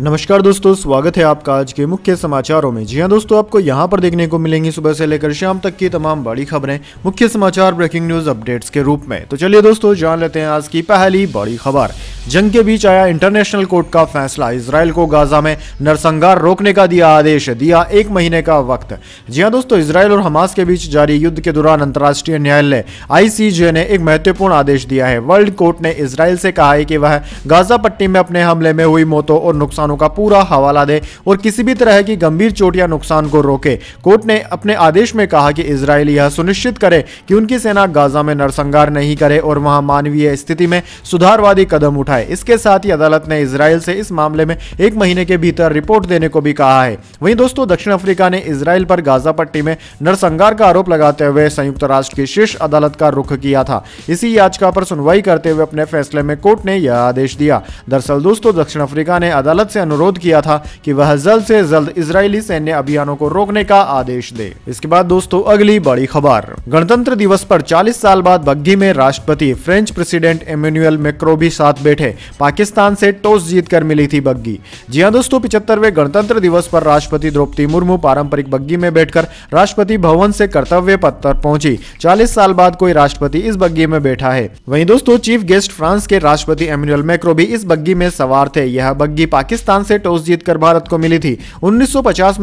नमस्कार दोस्तों स्वागत है आपका आज के मुख्य समाचारों में जी हां दोस्तों आपको यहाँ पर देखने को मिलेंगी सुबह से लेकर शाम तक की तमाम बड़ी खबरें मुख्य समाचार ब्रेकिंग न्यूज अपडेट्स के रूप में तो चलिए दोस्तों जान लेते हैं आज की पहली बड़ी खबर जंग के बीच आया इंटरनेशनल कोर्ट का फैसला इसराइल को गाजा में नरसंहार रोकने का दिया आदेश दिया एक महीने का वक्त जी हाँ दोस्तों इसराइल और हमास के बीच जारी युद्ध के दौरान अंतर्राष्ट्रीय न्यायालय आईसीजे ने एक महत्वपूर्ण आदेश दिया है वर्ल्ड कोर्ट ने इसराइल से कहा है कि वह गाजा पट्टी में अपने हमले में हुई मौतों और नुकसानों का पूरा हवाला दे और किसी भी तरह की गंभीर चोट या नुकसान को रोके कोर्ट ने अपने आदेश में कहा कि इसराइल यह सुनिश्चित करे कि उनकी सेना गाजा में नरसंहार नहीं करे और वहां मानवीय स्थिति में सुधारवादी कदम उठाए है इसके साथ ही अदालत ने इसराइल से इस मामले में एक महीने के भीतर रिपोर्ट देने को भी कहा है वहीं दोस्तों दक्षिण अफ्रीका ने इसराइल पर गाजा पट्टी में नरसंगार का आरोप लगाते हुए संयुक्त राष्ट्र की शीर्ष अदालत का रुख किया था इसी याचिका पर सुनवाई करते हुए अपने फैसले में कोर्ट ने यह आदेश दिया दरअसल दोस्तों दक्षिण अफ्रीका ने अदालत से अनुरोध किया था कि वह जल्द से जल्द इसराइली सैन्य अभियानों को रोकने का आदेश दे इसके बाद दोस्तों अगली बड़ी खबर गणतंत्र दिवस पर 40 साल बाद बग्घी में राष्ट्रपति फ्रेंच प्रेसिडेंट इमेनुअल मेक्रो भी साथ बैठे है पाकिस्तान से टॉस जीतकर मिली थी बग्गी जी हाँ दोस्तों पिछहत्तरवे गणतंत्र दिवस पर राष्ट्रपति द्रौपदी मुर्मू पारंपरिक बग्गी में बैठकर राष्ट्रपति भवन से कर्तव्य पथ पर पहुंची चालीस साल बाद कोई राष्ट्रपति इस बग्गी में बैठा है वही दोस्तों चीफ गेस्ट फ्रांस के राष्ट्रपति एमुअल मैक्रो भी इस बग्गी में सवार थे यह बग्गी पाकिस्तान से टॉस जीत भारत को मिली थी उन्नीस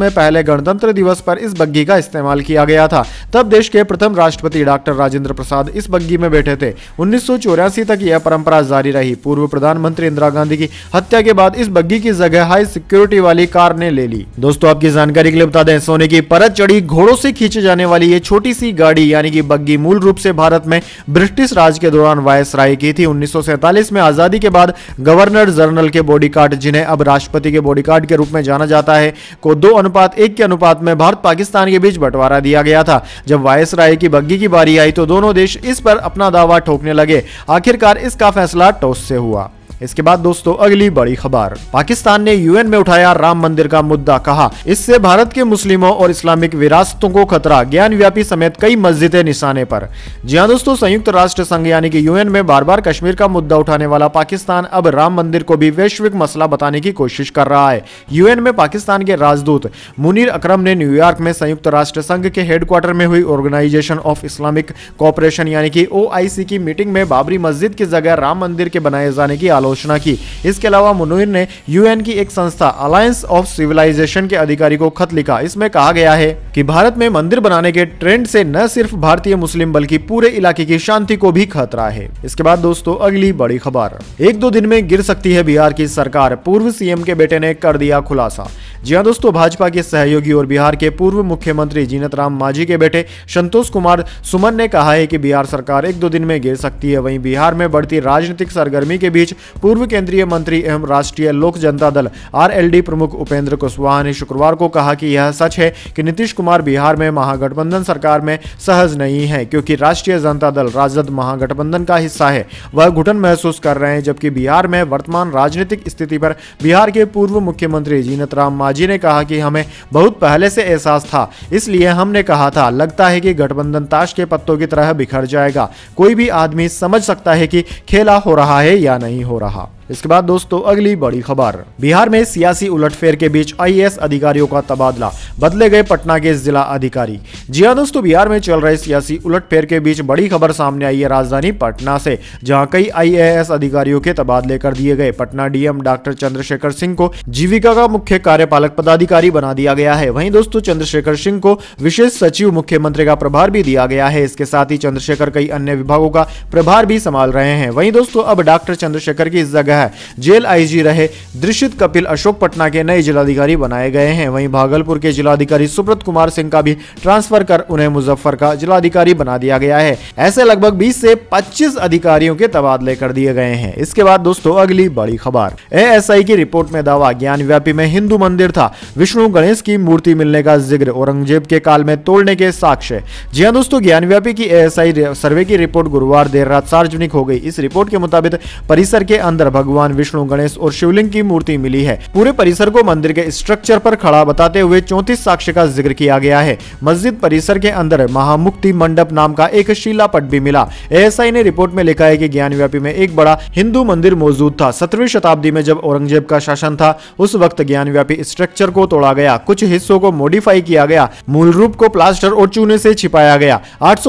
में पहले गणतंत्र दिवस पर इस बग्गी का इस्तेमाल किया गया था तब देश के प्रथम राष्ट्रपति डॉक्टर राजेंद्र प्रसाद इस बग्गी में बैठे थे उन्नीस तक यह परंपरा जारी रही पूर्व प्रधानमंत्री इंदिरा गांधी की हत्या के बाद इस बग्घी की जगह हाई सिक्योरिटी वाली कार ने ले ली दोस्तों आपकी जानकारी के लिए बता दें सोने की परत चढ़ी घोड़ों से खींचे जाने वाली ये छोटी सी गाड़ी यानी कि बग्घी मूल रूप से भारत में ब्रिटिश राज के दौरान वायस की थी उन्नीस में आजादी के बाद गवर्नर जनरल के बॉडी जिन्हें अब राष्ट्रपति के बॉडी के रूप में जाना जाता है को दो अनुपात एक के अनुपात में भारत पाकिस्तान के बीच बंटवारा दिया गया था जब वायस की बग्घी की बारी आई तो दोनों देश इस पर अपना दावा ठोकने लगे आखिरकार इसका फैसला टॉस से हुआ इसके बाद दोस्तों अगली बड़ी खबर पाकिस्तान ने यूएन में उठाया राम मंदिर का मुद्दा कहा इससे भारत के मुस्लिमों और इस्लामिक विरासतों को खतरा ज्ञान व्यापी समेत कई मस्जिदें निशाने पर जी हाँ दोस्तों संयुक्त राष्ट्र संघ यानी कि यूएन में बार बार कश्मीर का मुद्दा उठाने वाला पाकिस्तान अब राम मंदिर को भी वैश्विक मसला बताने की कोशिश कर रहा है यूएन में पाकिस्तान के राजदूत मुनीर अक्रम ने न्यूयॉर्क में संयुक्त राष्ट्र संघ के हेडक्वार्टर में हुई ऑर्गेनाइजेशन ऑफ इस्लामिक कॉपरेशन यानी कि ओ की मीटिंग में बाबरी मस्जिद की जगह राम मंदिर के बनाए जाने की आलोचना घोषणा की इसके अलावा मुनविर ने यूएन की एक संस्था अलायंस ऑफ सिविलाइजेशन के अधिकारी को खत लिखा इसमें कहा गया है कि भारत में मंदिर बनाने के ट्रेंड से न सिर्फ भारतीय मुस्लिम बल्कि पूरे इलाके की शांति को भी खतरा है इसके बाद दोस्तों अगली बड़ी खबर एक दो दिन में गिर सकती है बिहार की सरकार पूर्व सीएम के बेटे ने कर दिया खुलासा जी हाँ दोस्तों भाजपा के सहयोगी और बिहार के पूर्व मुख्यमंत्री जीनत राम मांझी के बेटे संतोष कुमार सुमन ने कहा है कि बिहार सरकार एक दो दिन में गिर सकती है वहीं बिहार में बढ़ती राजनीतिक सरगर्मी के बीच पूर्व केंद्रीय मंत्री एवं राष्ट्रीय लोक जनता दल आर प्रमुख उपेंद्र कुशवाहा ने शुक्रवार को कहा कि यह सच है कि नीतीश कुमार बिहार में महागठबंधन सरकार में सहज नहीं है क्योंकि राष्ट्रीय जनता दल राजद महागठबंधन का हिस्सा है वह घुटन महसूस कर रहे हैं जबकि बिहार में वर्तमान राजनीतिक स्थिति पर बिहार के पूर्व मुख्यमंत्री जीनत राम मांझी ने कहा कि हमें बहुत पहले से एहसास था इसलिए हमने कहा था लगता है कि गठबंधन ताश के पत्तों की तरह बिखर जाएगा कोई भी आदमी समझ सकता है कि खेला हो रहा है या नहीं हो रहा 的好 इसके बाद दोस्तों अगली बड़ी खबर बिहार में सियासी उलटफेर के बीच आईएएस अधिकारियों का तबादला बदले गए पटना के जिला अधिकारी जी हाँ दोस्तों बिहार में चल रहे सियासी उलटफेर के बीच बड़ी खबर सामने आई है राजधानी पटना से जहां कई आईएएस अधिकारियों के तबादले कर दिए गए पटना डीएम डॉक्टर चंद्रशेखर सिंह को जीविका का मुख्य कार्यपालक पदाधिकारी बना दिया गया है वही दोस्तों चंद्रशेखर सिंह को विशेष सचिव मुख्यमंत्री का प्रभार भी दिया गया है इसके साथ ही चंद्रशेखर कई अन्य विभागों का प्रभार भी संभाल रहे हैं वही दोस्तों अब डॉक्टर चंद्रशेखर की जगह गया है जेल आईजी रहे दृषित कपिल अशोक पटना के नए जिलाधिकारी बनाए गए हैं वहीं भागलपुर के जिलाधिकारी सुब्रत कुमार सिंह का भी ट्रांसफर कर उन्हें मुजफ्फर का जिलाधिकारी बना दिया गया है ऐसे लगभग बीस से पच्चीस अधिकारियों के तबादले कर दिए गए हैं इसके बाद दोस्तों अगली बड़ी खबर ए की रिपोर्ट में दावा ज्ञान व्यापी में हिंदू मंदिर था विष्णु गणेश की मूर्ति मिलने का जिक्र औरंगजेब के काल में तोड़ने के साक्ष्य जी हाँ दोस्तों ज्ञान व्यापी की एएसआई सर्वे की रिपोर्ट गुरुवार देर रात सार्वजनिक हो गई इस रिपोर्ट के मुताबिक परिसर के अंदर भगवान विष्णु गणेश और शिवलिंग की मूर्ति मिली है पूरे परिसर को मंदिर के स्ट्रक्चर पर खड़ा बताते हुए चौंतीस साक्ष्य का जिक्र किया गया है मस्जिद परिसर के अंदर महामुक्ति मंडप नाम का एक शिलापट भी मिला एएसआई ने रिपोर्ट में लिखा है की ज्ञान में एक बड़ा हिंदू मंदिर मौजूद था सत्रहवीं शताब्दी में जब औरंगजेब का शासन था उस वक्त ज्ञान स्ट्रक्चर को तोड़ा गया कुछ हिस्सों को मॉडिफाई किया गया मूल रूप को प्लास्टर और चूने से छिपाया गया आठ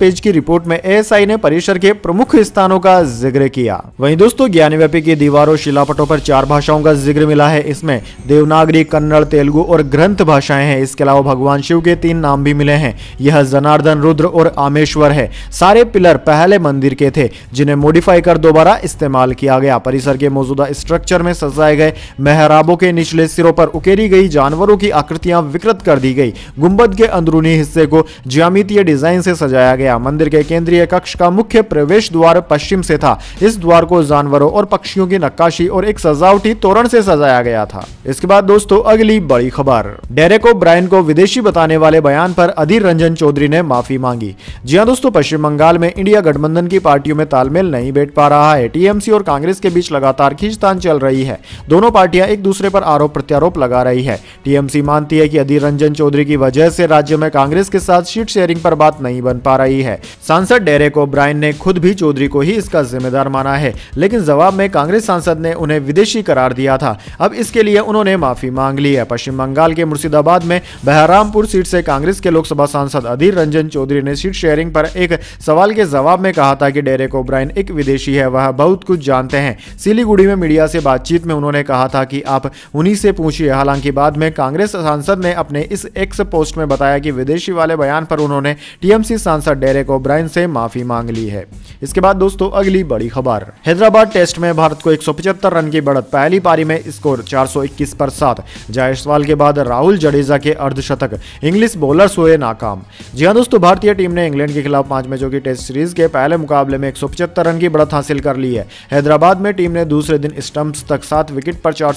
पेज की रिपोर्ट में एएसआई ने परिसर के प्रमुख स्थानों का जिक्र किया वहीं दोस्तों ज्ञान लिपि की दीवारों शिलापटों पर चार भाषाओं का जिक्र मिला है इसमें देवनागरी कन्नड़ तेलुगु और ग्रंथ भाषाएं हैं इसके अलावा भगवान शिव के तीन नाम भी मिले हैं यह जनार्दन रुद्र और आमेश्वर है सारे पिलर पहले मंदिर के थे जिन्हें मॉडिफाई कर दोबारा इस्तेमाल किया गया परिसर के मौजूदा स्ट्रक्चर में सजाए गए मेहराबों के निचले सिरों पर उकेरी गई जानवरों की आकृतियां विकृत कर दी गई गुम्बद के अंदरूनी हिस्से को ज्यामितीय डिजाइन से सजाया गया मंदिर के केंद्रीय कक्ष का मुख्य प्रवेश द्वार पश्चिम से था इस द्वार को जानवरों और पक्षी पक्षियों की नक्काशी और एक सजावटी तोरण से सजाया गया था इसके बाद दोस्तों अगली बड़ी खबर को ब्रायन को विदेशी बताने वाले बयान पर अधीर रंजन चौधरी ने माफी मांगी जी हाँ दोस्तों पश्चिम बंगाल में इंडिया गठबंधन की पार्टियों में तालमेल नहीं बैठ पा रहा है टीएमसी और कांग्रेस के बीच लगातार खींचतान चल रही है दोनों पार्टियां एक दूसरे पर आरोप प्रत्यारोप लगा रही है टीएमसी मानती है की अधीर रंजन चौधरी की वजह से राज्य में कांग्रेस के साथ सीट शेयरिंग पर बात नहीं बन पा रही है सांसद को ब्रायन ने खुद भी चौधरी को ही इसका जिम्मेदार माना है लेकिन जवाब में कांग्रेस सांसद ने उन्हें विदेशी करार दिया था अब इसके लिए उन्होंने माफी मांग ली है पश्चिम बंगाल के मुर्शिदाबाद में बहरामपुर सीट से कांग्रेस के लोकसभा सांसद अधीर रंजन चौधरी ने सीट शेयरिंग पर एक सवाल के जवाब में कहा था कि डेरेक ओब्राइन एक विदेशी है वह बहुत कुछ जानते हैं सिलीगुड़ी में मीडिया से बातचीत में उन्होंने कहा था कि आप उन्हीं से पूछिए हालांकि बाद में कांग्रेस सांसद ने अपने इस एक्स पोस्ट में बताया कि विदेशी वाले बयान पर उन्होंने टीएमसी सांसद डेरेक ओब्राइन से माफी मांग ली है इसके बाद दोस्तों अगली बड़ी खबर हैदराबाद टेस्ट में भारत को एक रन की बढ़त पहली पारी में स्कोर 421 पर सात जायसवाल के बाद राहुल जडेजा के अर्धशतक इंग्लिश बॉलर्स हुए नाकाम जी हाँ दोस्तों भारतीय टीम ने इंग्लैंड के खिलाफ पांच मैचों की टेस्ट सीरीज के पहले मुकाबले में एक रन की बढ़त हासिल कर ली है हैदराबाद में टीम ने दूसरे दिन स्टम्प तक सात विकेट पर चार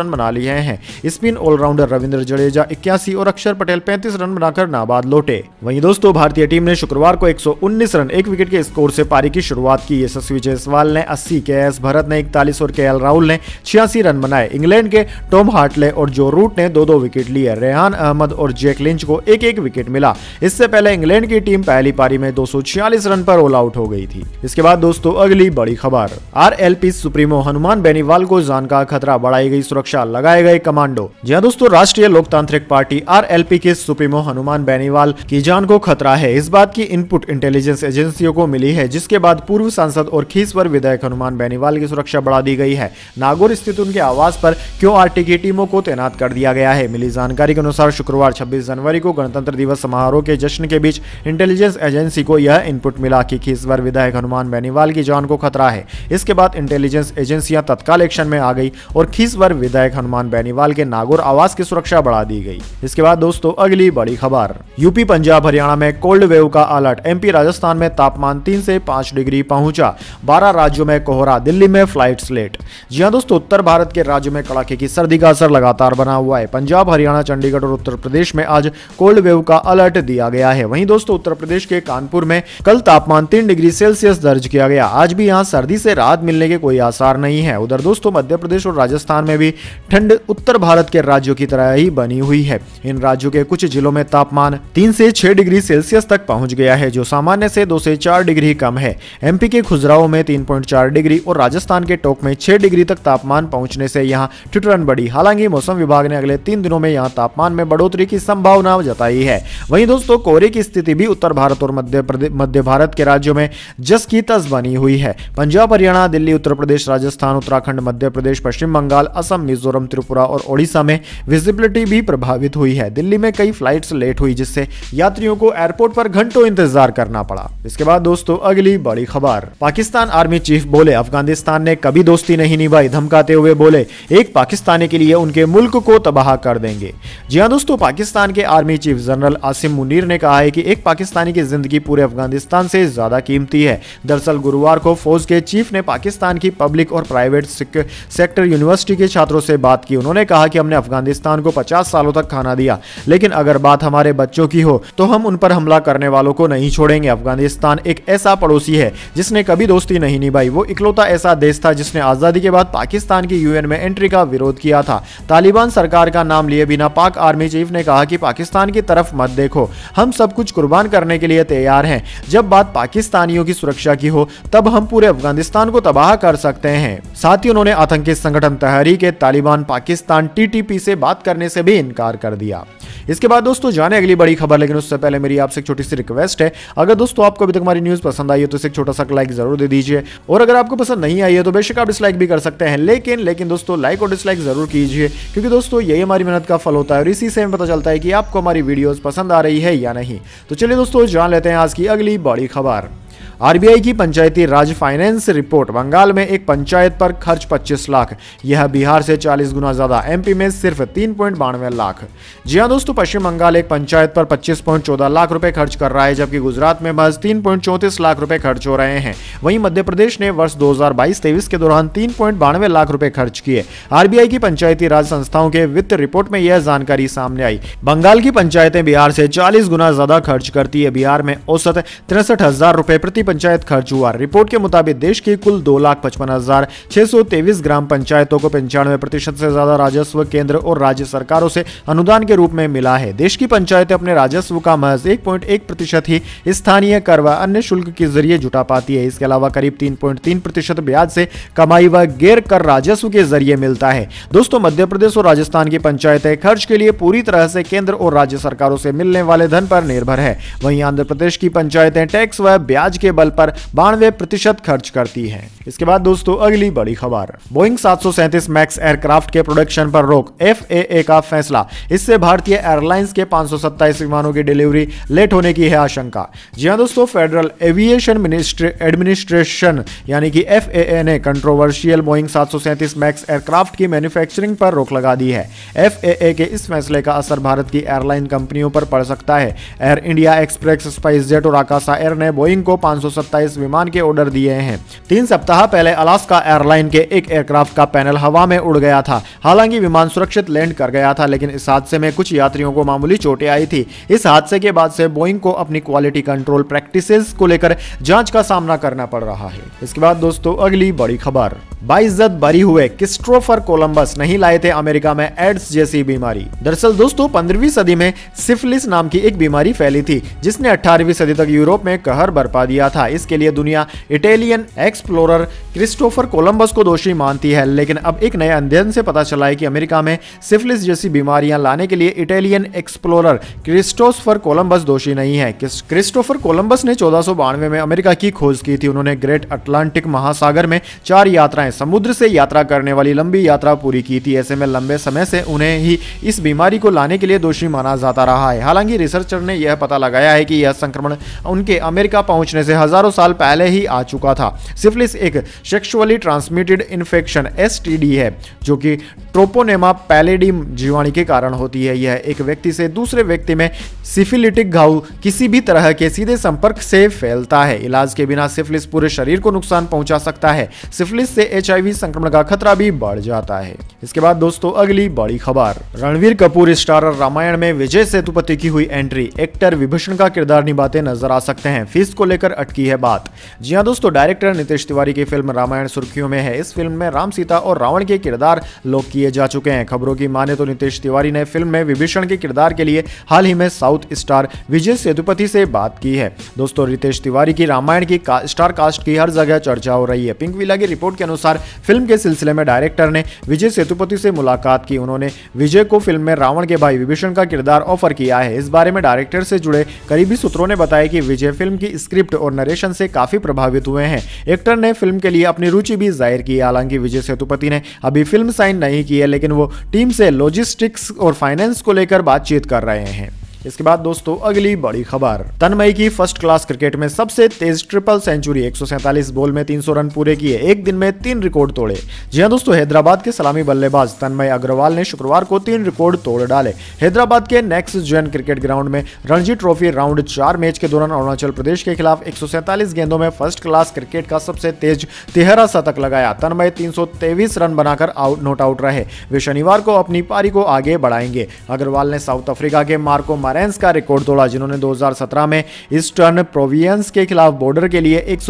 रन बना लिए हैं स्पिन ऑलराउंडर रविंद्र जडेजा इक्यासी और अक्षर पटेल पैंतीस रन बनाकर नाबाद लौटे वहीं दोस्तों भारतीय टीम ने शुक्रवार को एक रन एक विकेट के स्कोर से पारी की शुरुआत की यशस्वी जायसवाल ने अस्सी के एस भरत ने इकतालीस और के राहुल ने छियासी रन बनाए इंग्लैंड के टॉम हार्टले और जो रूट ने दो दो विकेट लिए रेहान अहमद और जैक लिंच को एक एक विकेट मिला इससे पहले इंग्लैंड की टीम पहली पारी में दो रन पर ऑल आउट हो गई थी इसके बाद दोस्तों अगली बड़ी खबर आर सुप्रीमो हनुमान बेनीवाल को जान का खतरा बढ़ाई गई सुरक्षा लगाए गए कमांडो जी दोस्तों राष्ट्रीय लोकतांत्रिक पार्टी आर के सुप्रीमो हनुमान बेनीवाल की जान को खतरा है इस बात की इनपुट इंटेलिजेंस एजेंसियों को मिली है जिसके बाद पूर्व सांसद और खीस खीसवर विधायक हनुमान बेनीवाल की सुरक्षा बढ़ा दी गई है नागौर स्थित उनके आवास पर टी की टीमों को तैनात कर दिया गया है मिली जानकारी के अनुसार शुक्रवार छब्बीस जनवरी को गणतंत्र दिवस समारोह के जश्न के बीच इंटेलिजेंस एजेंसी को यह इनपुट मिला की इस बार विधायक हनुमान बेनीवाल की जान को खतरा है इसके बाद इंटेलिजेंस एजेंसियां तत्काल एक्शन में आ गई और खीस वर विधायक हनुमान बेनीवाल के नागौर आवास की सुरक्षा बढ़ा दी गई इसके बाद दोस्तों अगली बड़ी खबर यूपी पंजाब हरियाणा में कोल्ड वेव का अलर्ट एमपी राजस्थान में तापमान तीन से पांच डिग्री पहुंचा बारह राज्यों में कोहरा दिल्ली में में फ्लाइट्स लेट जी हाँ दोस्तों उत्तर भारत के राज्यों में कड़ाके की सर्दी का असर लगातार बना हुआ है पंजाब हरियाणा चंडीगढ़ और उत्तर प्रदेश में आज कोल्ड वेव का अलर्ट दिया गया है वहीं दोस्तों उत्तर प्रदेश के कानपुर में कल तापमान तीन डिग्री सेल्सियस दर्ज किया गया आज भी यहाँ सर्दी से राहत मिलने के कोई आसार नहीं है उधर दोस्तों मध्य प्रदेश और राजस्थान में भी ठंड उत्तर भारत के राज्यों की तरह ही बनी हुई है इन राज्यों के कुछ जिलों में तापमान तीन से छह डिग्री सेल्सियस तक पहुंच गया है जो सामान्य से दो से चार डिग्री कम है एमपी के खुजराओं में तीन डिग्री और राजस्थान राजस्थान के टोक में छह डिग्री तक तापमान पहुंचने से यहाँ ठिठुरन बढ़ी हालांकि मौसम विभाग ने अगले तीन दिनों में यहाँ तापमान में बढ़ोतरी की संभावना जताई है वहीं दोस्तों कोहरे की स्थिति भी उत्तर भारत और मध्य मध्य भारत के राज्यों में जस की तस बनी हुई है पंजाब हरियाणा दिल्ली उत्तर प्रदेश राजस्थान उत्तराखंड मध्य प्रदेश पश्चिम बंगाल असम मिजोरम त्रिपुरा और ओडिशा में विजिबिलिटी भी प्रभावित हुई है दिल्ली में कई फ्लाइट्स लेट हुई जिससे यात्रियों को एयरपोर्ट पर घंटों इंतजार करना पड़ा इसके बाद दोस्तों अगली बड़ी खबर पाकिस्तान आर्मी चीफ बोले अफगानिस्तान पाकिस्तान ने कभी दोस्ती नहीं निभाई धमकाते हुए बोले एक पाकिस्तानी के लिए उनके मुल्क को तबाह कर देंगे जी हाँ दोस्तों पाकिस्तान के army chief general Asim Munir ने कहा है कि एक पाकिस्तानी की जिंदगी पूरे अफगानिस्तान से ज्यादा कीमती है दरअसल गुरुवार को फौज के चीफ ने पाकिस्तान की पब्लिक और प्राइवेट सेक्टर यूनिवर्सिटी के छात्रों से बात की उन्होंने कहा कि हमने अफगानिस्तान को पचास सालों तक खाना दिया लेकिन अगर बात हमारे बच्चों की हो तो हम उन पर हमला करने वालों को नहीं छोड़ेंगे अफगानिस्तान एक ऐसा पड़ोसी है जिसने कभी दोस्ती नहीं निभाई वो इकलौता ऐसा देश देश था जिसने आज़ादी के बाद पाकिस्तान की यूएन में एंट्री का विरोध किया था तालिबान सरकार का नाम लिए बिना पाक आर्मी चीफ ने कहा कि पाकिस्तान की तरफ मत देखो हम सब कुछ कुर्बान करने के लिए तैयार हैं जब बात पाकिस्तानियों की सुरक्षा की हो तब हम पूरे अफगानिस्तान को तबाह कर सकते हैं साथ ही उन्होंने आतंकी संगठन तहरी के तालिबान पाकिस्तान टी से बात करने से भी इनकार कर दिया इसके बाद दोस्तों जाने अगली बड़ी खबर लेकिन उससे पहले मेरी आपसे एक छोटी सी रिक्वेस्ट है अगर दोस्तों आपको अभी तक हमारी न्यूज़ पसंद आई है तो इसे एक छोटा सा लाइक जरूर दे दीजिए और अगर आपको पसंद नहीं आई है तो बेशक आप डिसलाइक भी कर सकते हैं लेकिन लेकिन दोस्तों लाइक और डिसलाइक जरूर कीजिए क्योंकि दोस्तों यही हमारी मेहनत का फल होता है और इसी से हमें पता चलता है कि आपको हमारी वीडियोज़ पसंद आ रही है या नहीं तो चलिए दोस्तों जान लेते हैं आज की अगली बड़ी खबर आरबीआई की पंचायती राज फाइनेंस रिपोर्ट बंगाल में एक पंचायत पर खर्च 25 लाख यह बिहार से 40 गुना ज्यादा एमपी में सिर्फ तीन पॉइंट बानवे लाख जी हाँ दोस्तों पश्चिम बंगाल एक पंचायत पर पच्चीस पॉइंट चौदह लाख रुपए खर्च कर रहा है जबकि गुजरात में महज तीन पॉइंट लाख रुपए खर्च हो रहे हैं वहीं मध्य प्रदेश ने वर्ष दो हजार के दौरान तीन बानवे लाख रुपए खर्च किए आरबीआई की पंचायती राज संस्थाओं के वित्त रिपोर्ट में यह जानकारी सामने आई बंगाल की पंचायतें बिहार से चालीस गुना ज्यादा खर्च करती है बिहार में औसत तिरसठ हजार रुपए प्रति पंचायत खर्च हुआ रिपोर्ट के मुताबिक देश की कुल दो लाख पचपन हजार छह सौ तेईस ग्राम पंचायतों को पंचानवे प्रतिशत से ज्यादा राजस्व केंद्र और राज्य सरकारों से अनुदान के रूप में मिला है देश की पंचायतें अपने राजस्व का महज एक पॉइंट एक प्रतिशत ही स्थानीय कर व अन्य शुल्क के जरिए जुटा पाती है इसके अलावा करीब तीन पॉइंट तीन प्रतिशत ब्याज से कमाई व गैर कर राजस्व के जरिए मिलता है दोस्तों मध्य प्रदेश और राजस्थान की पंचायतें खर्च के लिए पूरी तरह से केंद्र और राज्य सरकारों से मिलने वाले धन पर निर्भर है वहीं आंध्र प्रदेश की पंचायतें टैक्स व ब्याज के बल पर बानवे प्रतिशत खर्च करती है इसके बाद दोस्तों अगली बड़ी खबर बोइंग सात मैक्स एयरक्राफ्ट के प्रोडक्शन पर रोक एफ का फैसला इससे भारतीय एयरलाइंस के पांच विमानों की डिलीवरी लेट होने की है आशंका जी हाँ दोस्तों फेडरल एविएशन एडमिनिस्ट्रेशन यानी कि एफ ने कंट्रोवर्शियल बोइंग सात मैक्स एयरक्राफ्ट की मैन्युफैक्चरिंग पर रोक लगा दी है एफ के इस फैसले का असर भारत की एयरलाइन कंपनियों पर पड़ सकता है एयर इंडिया एक्सप्रेस स्पाइस और आकाशा एयर ने बोइंग को पांच 527 विमान के ऑर्डर दिए हैं तीन सप्ताह पहले अलास्का एयरलाइन के एक एयरक्राफ्ट का पैनल हवा में उड़ गया था हालांकि विमान सुरक्षित लैंड कर गया था लेकिन इस हादसे में कुछ यात्रियों को मामूली चोटें आई थी इस हादसे के बाद से बोइंग को अपनी क्वालिटी कंट्रोल प्रैक्टिस को लेकर जाँच का सामना करना पड़ रहा है इसके बाद दोस्तों अगली बड़ी खबर बाइजत बरी हुए किस्ट्रोफर कोलंबस नहीं लाए थे अमेरिका में एड्स जैसी बीमारी दरअसल दोस्तों पंद्रहवीं सदी में सिफिलिस नाम की एक बीमारी फैली थी जिसने अठारहवीं सदी तक यूरोप में कहर बरपा दिया था था इसके लिए दुनिया इटालियन एक्सप्लोरर क्रिस्टोफर कोलंबस को दोषी मानती है लेकिन अब एक नए अध्ययन से पता चला है कि अमेरिका में सिफिलिस जैसी बीमारियां लाने के लिए इटालियन एक्सप्लोरर क्रिस्टोफर कोलंबस दोषी नहीं है क्रिस्टोफर कोलंबस ने चौदह में अमेरिका की खोज की थी उन्होंने ग्रेट अटलांटिक महासागर में चार यात्राएं समुद्र से यात्रा करने वाली लंबी यात्रा पूरी की थी ऐसे में लंबे समय से उन्हें ही इस बीमारी को लाने के लिए दोषी माना जाता रहा है हालांकि रिसर्चर ने यह पता लगाया है कि यह संक्रमण उनके अमेरिका पहुंचने से हजारों साल पहले ही आ चुका था सिफिलिस एक सेक्सुअली ट्रांसमिटेड इन्फेक्शन एस है जो कि ट्रोपोनेमा पैलेडी जीवाणु के कारण होती है यह एक व्यक्ति से दूसरे व्यक्ति में सिफिलिटिक घाव किसी भी तरह के सीधे संपर्क से फैलता है इलाज के बिना सिफिलिस पूरे शरीर को नुकसान पहुंचा सकता है सिफिलिस से एच संक्रमण का खतरा भी बढ़ जाता है इसके बाद दोस्तों अगली बड़ी खबर रणवीर कपूर स्टारर रामायण में विजय सेतुपति की हुई एंट्री एक्टर विभूषण का किरदार निभाते नजर आ सकते हैं फीस को लेकर अटकी की है बात जी हाँ दोस्तों डायरेक्टर नितेश तिवारी की फिल्म रामायण सुर्खियों में है इस फिल्म में राम सीता और रावण के किरदार लोक किए जा चुके हैं खबरों की माने तो नितेश तिवारी ने फिल्म में विभीषण के किरदार के लिए हाल ही में साउथ स्टार विजय सेतुपति से बात की है दोस्तों नितेश तिवारी की रामायण की स्टार कास्ट की हर जगह चर्चा हो रही है पिंक विला की रिपोर्ट के अनुसार फिल्म के सिलसिले में डायरेक्टर ने विजय सेतुपति से मुलाकात की उन्होंने विजय को फिल्म में रावण के भाई विभीषण का किरदार ऑफर किया है इस बारे में डायरेक्टर से जुड़े करीबी सूत्रों ने बताया कि विजय फिल्म की स्क्रिप्ट और नरेशन से काफी प्रभावित हुए हैं एक्टर ने फिल्म के लिए अपनी रुचि भी जाहिर की हालांकि विजय सेतुपति ने अभी फिल्म साइन नहीं की है लेकिन वो टीम से लॉजिस्टिक्स और फाइनेंस को लेकर बातचीत कर रहे हैं इसके बाद दोस्तों अगली बड़ी खबर तनमई की फर्स्ट क्लास क्रिकेट में सबसे तेज ट्रिपल सेंचुरी एक बॉल में तीन रन पूरे किए एक दिन में तीन रिकॉर्ड तोड़े जी हाँ दोस्तों हैदराबाद के सलामी बल्लेबाज तनमय अग्रवाल ने शुक्रवार को तीन रिकॉर्ड तोड़ डाले हैदराबाद के नेक्स्ट जैन क्रिकेट ग्राउंड में रणजी ट्रॉफी राउंड चार मैच के दौरान अरुणाचल प्रदेश के खिलाफ एक गेंदों में फर्स्ट क्लास क्रिकेट का सबसे तेज तिहरा शतक लगाया तनमय तीन रन बनाकर आउट नोट आउट रहे वे शनिवार को अपनी पारी को आगे बढ़ाएंगे अग्रवाल ने साउथ अफ्रीका के मार्को मारे फाइनेंस का रिकॉर्ड तोड़ा जिन्होंने 2017 में ईस्टर्न प्रोवियंस के खिलाफ बॉर्डर के लिए एक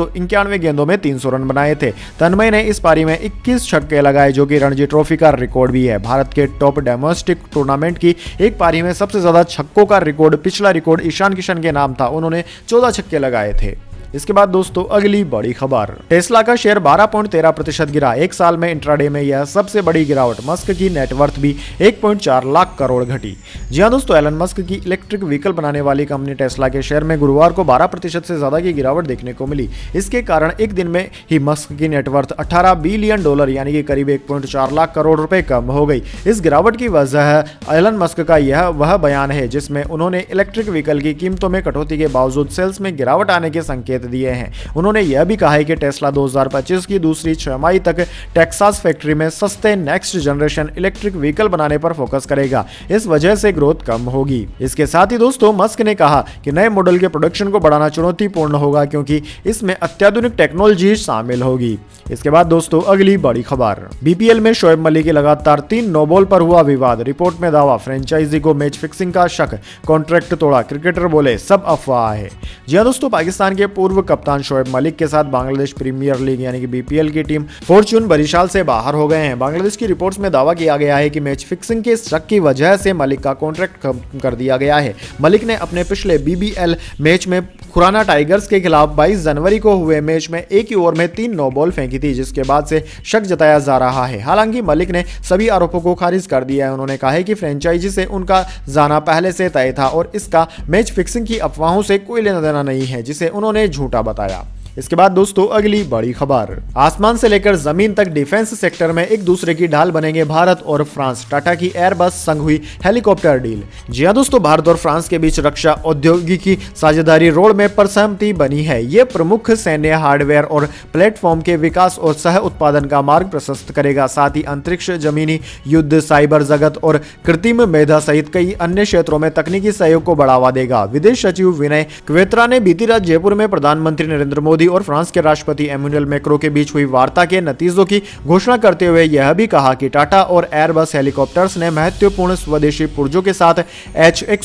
गेंदों में तीन रन बनाए थे तन्मय ने इस पारी में इक्कीस छक्के लगाए जो कि रणजी ट्रॉफी का रिकॉर्ड भी है भारत के टॉप डोमेस्टिक टूर्नामेंट की एक पारी में सबसे ज्यादा छक्कों का रिकॉर्ड पिछला रिकॉर्ड ईशान किशन के नाम था उन्होंने चौदह छक्के लगाए थे इसके बाद दोस्तों अगली बड़ी खबर टेस्ला का शेयर बारह पॉइंट तेरह प्रतिशत गिरा एक साल में इंट्राडे में यह सबसे बड़ी गिरावट मस्क की नेटवर्थ भी एक पॉइंट चार लाख करोड़ घटी जी हाँ दोस्तों एलन मस्क की इलेक्ट्रिक व्हीकल बनाने वाली कंपनी टेस्ला के शेयर में गुरुवार को बारह प्रतिशत से ज्यादा की गिरावट देखने को मिली इसके कारण एक दिन में ही मस्क की नेटवर्थ अठारह बिलियन डॉलर यानी कि करीब एक पॉइंट चार लाख करोड़ रुपए कम हो गई इस गिरावट की वजह एलन मस्क का यह वह बयान है जिसमें उन्होंने इलेक्ट्रिक व्हीकल की कीमतों में कटौती के बावजूद सेल्स में गिरावट आने के संकेत संकेत दिए हैं उन्होंने यह भी कहा है कि टेस्ला 2025 की दूसरी छह मई तक टेक्सास फैक्ट्री में सस्ते नेक्स्ट जनरेशन इलेक्ट्रिक व्हीकल बनाने पर फोकस करेगा इस वजह से ग्रोथ कम होगी इसके साथ ही दोस्तों मस्क ने कहा कि नए मॉडल के प्रोडक्शन को बढ़ाना चुनौतीपूर्ण होगा क्योंकि इसमें अत्याधुनिक टेक्नोलॉजी शामिल होगी इसके बाद दोस्तों अगली बड़ी खबर बीपीएल में शोएब मलिक के लगातार तीन नोबॉल पर हुआ विवाद रिपोर्ट में दावा फ्रेंचाइजी को मैच फिक्सिंग का शक कॉन्ट्रैक्ट तोड़ा क्रिकेटर बोले सब अफवाह है जी हाँ दोस्तों पाकिस्तान के पूर्व पूर्व कप्तान शोएब मलिक के साथ बांग्लादेश प्रीमियर लीग यानी कि बीपीएल की टीम फॉर्च्यून बरिशाल से बाहर हो गए हैं बांग्लादेश की रिपोर्ट्स में दावा किया गया है कि मैच फिक्सिंग के शक की वजह से मलिक का कॉन्ट्रैक्ट खत्म कर दिया गया है मलिक ने अपने पिछले बीबीएल मैच में खुराना टाइगर्स के खिलाफ 22 जनवरी को हुए मैच में एक ही ओवर में तीन नो बॉल फेंकी थी जिसके बाद से शक जताया जा रहा है हालांकि मलिक ने सभी आरोपों को खारिज कर दिया है उन्होंने कहा है कि फ्रेंचाइजी से उनका जाना पहले से तय था और इसका मैच फिक्सिंग की अफवाहों से कोई लेना देना नहीं है जिसे उन्होंने झूठा बताया इसके बाद दोस्तों अगली बड़ी खबर आसमान से लेकर जमीन तक डिफेंस सेक्टर में एक दूसरे की ढाल बनेंगे भारत और फ्रांस टाटा की एयरबस संग हुई हेलीकॉप्टर डील जी हाँ दोस्तों भारत और फ्रांस के बीच रक्षा औद्योगिकी साझेदारी रोड में पर सहमति बनी है ये प्रमुख सैन्य हार्डवेयर और प्लेटफॉर्म के विकास और सह उत्पादन का मार्ग प्रशस्त करेगा साथ ही अंतरिक्ष जमीनी युद्ध साइबर जगत और कृत्रिम मेधा सहित कई अन्य क्षेत्रों में तकनीकी सहयोग को बढ़ावा देगा विदेश सचिव विनय क्वेत्रा ने बीती रात जयपुर में प्रधानमंत्री नरेंद्र मोदी और फ्रांस के राष्ट्रपति एमुनुअल मैक्रो के बीच हुई वार्ता के नतीजों की घोषणा करते हुए यह भी कहा कि टाटा और एयरबस हेलीकॉप्टर्स ने महत्वपूर्ण स्वदेशी पुर्जों के साथ एच एक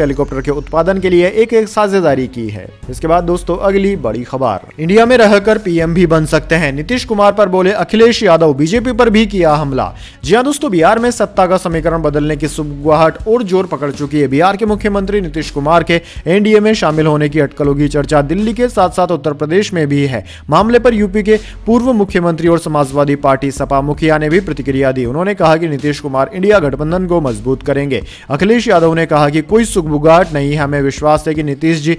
हेलीकॉप्टर के उत्पादन के लिए एक एक साझेदारी की है इसके बाद दोस्तों अगली बड़ी खबर इंडिया में रहकर पीएम भी बन सकते हैं नीतीश कुमार पर बोले अखिलेश यादव बीजेपी पर भी किया हमला जी हाँ दोस्तों बिहार में सत्ता का समीकरण बदलने की सुगुआहट और जोर पकड़ चुकी है बिहार के मुख्यमंत्री नीतीश कुमार के एनडीए में शामिल होने की अटकलों की चर्चा दिल्ली के साथ साथ उत्तर प्रदेश प्रदेश में भी है मामले पर यूपी के पूर्व मुख्यमंत्री और समाजवादी पार्टी सपा मुखिया ने भी प्रतिक्रिया दी उन्होंने कहा कि नीतीश कुमार इंडिया गठबंधन को मजबूत करेंगे अखिलेश यादव ने कहा कि कोई सुखबुगाट नहीं है हमें विश्वास है कि नीतीश जी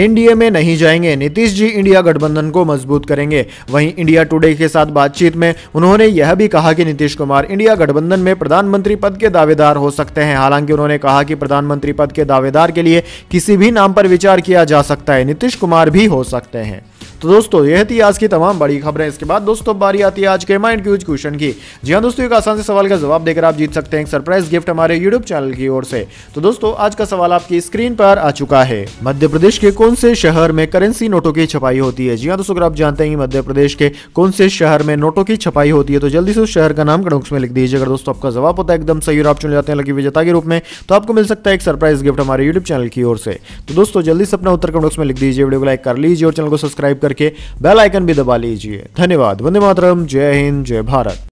एनडीए में नहीं जाएंगे नीतीश जी इंडिया गठबंधन को मजबूत करेंगे वहीं इंडिया टुडे के साथ बातचीत में उन्होंने यह भी कहा कि नीतीश कुमार इंडिया गठबंधन में प्रधानमंत्री पद के दावेदार हो सकते हैं हालांकि उन्होंने कहा कि प्रधानमंत्री पद के दावेदार के लिए किसी भी नाम पर विचार किया जा सकता है नीतीश कुमार भी हो सकते हैं तो दोस्तों यह थी आज की तमाम बड़ी खबरें इसके बाद दोस्तों बारी आती है आज के माइंड क्यूज क्वेश्चन की जी हाँ दोस्तों एक आसान से सवाल का जवाब देकर आप जीत सकते हैं सरप्राइज गिफ्ट हमारे यूट्यूब चैनल की ओर से तो दोस्तों आज का सवाल आपकी स्क्रीन पर आ चुका है मध्य प्रदेश के कौन से शहर में करेंसी नोटों की छपाई होती है जी हाँ दोस्तों अगर आप जानते हैं मध्य प्रदेश के कौन से शहर में नोटों की छपाई होती है तो जल्दी से उस शहर का नाम कड़ोक्स में लिख दीजिए अगर दोस्तों आपका जवाब होता है एकदम सही और आप चुन जाते हैं लकी विजेता के रूप में तो आपको मिल सकता है एक सरप्राइज गिफ्ट हमारे यूट्यूब चैनल की ओर से तो दोस्तों जल्दी से अपना उत्तर कड़ोक्स में लिख दीजिए वीडियो को लाइक कर लीजिए और चैनल को सब्सक्राइब कर करके बेल आइकन भी दबा लीजिए धन्यवाद वंदे मातरम जय हिंद जय भारत